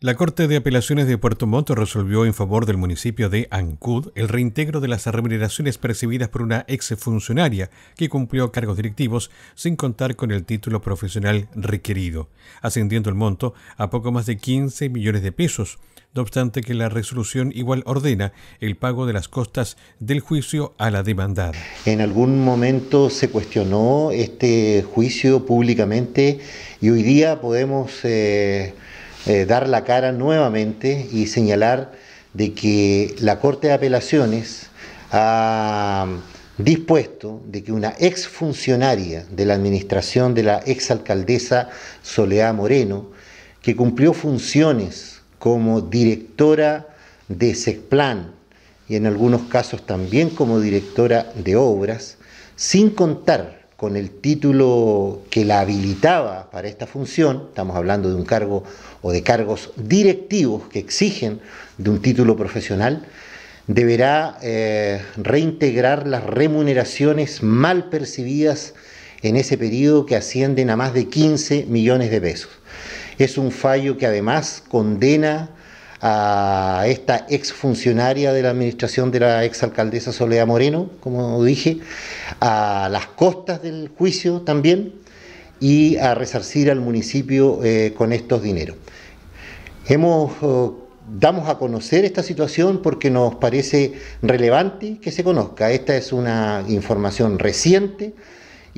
La Corte de Apelaciones de Puerto Montt resolvió en favor del municipio de Ancud el reintegro de las remuneraciones percibidas por una exfuncionaria que cumplió cargos directivos sin contar con el título profesional requerido, ascendiendo el monto a poco más de 15 millones de pesos, no obstante que la resolución igual ordena el pago de las costas del juicio a la demandada. En algún momento se cuestionó este juicio públicamente y hoy día podemos... Eh, eh, dar la cara nuevamente y señalar de que la Corte de Apelaciones ha dispuesto de que una exfuncionaria de la administración de la exalcaldesa Soledad Moreno, que cumplió funciones como directora de SECPLAN y en algunos casos también como directora de obras, sin contar con el título que la habilitaba para esta función, estamos hablando de un cargo o de cargos directivos que exigen de un título profesional, deberá eh, reintegrar las remuneraciones mal percibidas en ese periodo que ascienden a más de 15 millones de pesos. Es un fallo que además condena a esta exfuncionaria de la administración de la exalcaldesa Soledad Moreno, como dije, a las costas del juicio también y a resarcir al municipio eh, con estos dineros. Hemos, eh, damos a conocer esta situación porque nos parece relevante que se conozca. Esta es una información reciente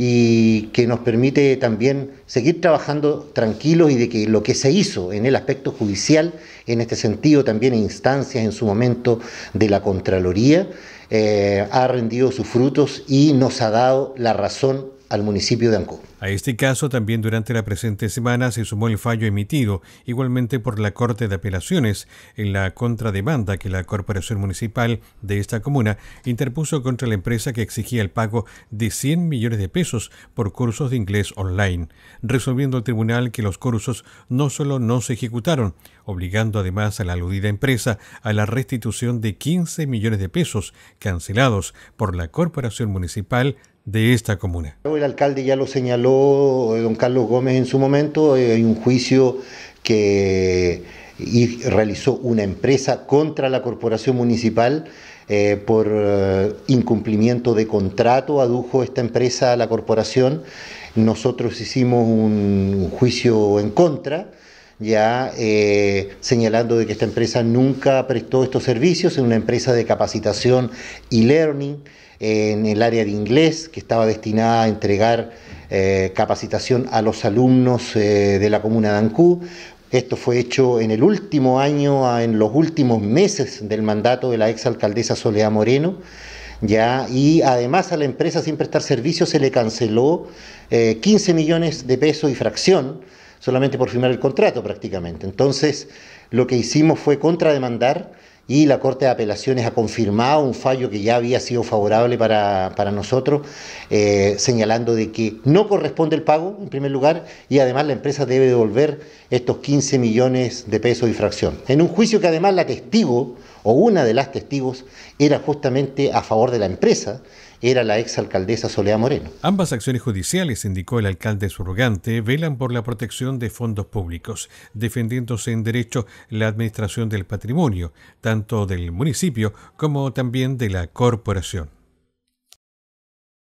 y que nos permite también seguir trabajando tranquilos y de que lo que se hizo en el aspecto judicial, en este sentido también en instancias en su momento de la Contraloría, eh, ha rendido sus frutos y nos ha dado la razón al municipio de Ancú. A este caso también durante la presente semana se sumó el fallo emitido igualmente por la Corte de Apelaciones en la contrademanda que la Corporación Municipal de esta comuna interpuso contra la empresa que exigía el pago de 100 millones de pesos por cursos de inglés online, resolviendo el tribunal que los cursos no solo no se ejecutaron, obligando además a la aludida empresa a la restitución de 15 millones de pesos cancelados por la Corporación Municipal de esta comuna. El alcalde ya lo señaló, eh, don Carlos Gómez, en su momento, eh, hay un juicio que realizó una empresa contra la corporación municipal eh, por incumplimiento de contrato, adujo esta empresa a la corporación. Nosotros hicimos un juicio en contra ya eh, señalando de que esta empresa nunca prestó estos servicios, en una empresa de capacitación y learning eh, en el área de inglés que estaba destinada a entregar eh, capacitación a los alumnos de la comuna de Ancú. Esto fue hecho en el último año, en los últimos meses del mandato de la exalcaldesa Soledad Moreno. Ya, y además a la empresa sin prestar servicios se le canceló 15 millones de pesos y fracción solamente por firmar el contrato prácticamente. Entonces, lo que hicimos fue contrademandar y la Corte de Apelaciones ha confirmado un fallo que ya había sido favorable para, nosotros, eh, señalando de que no corresponde el pago, en primer lugar, y además la empresa debe devolver estos 15 millones de pesos y fracción. En un juicio que además la testigo, o una de las testigos, era justamente a favor de la empresa, era la exalcaldesa Soledad Moreno. Ambas acciones judiciales, indicó el alcalde surrogante, velan por la protección de fondos públicos, defendiéndose en derecho la administración del patrimonio, tanto del municipio como también de la corporación.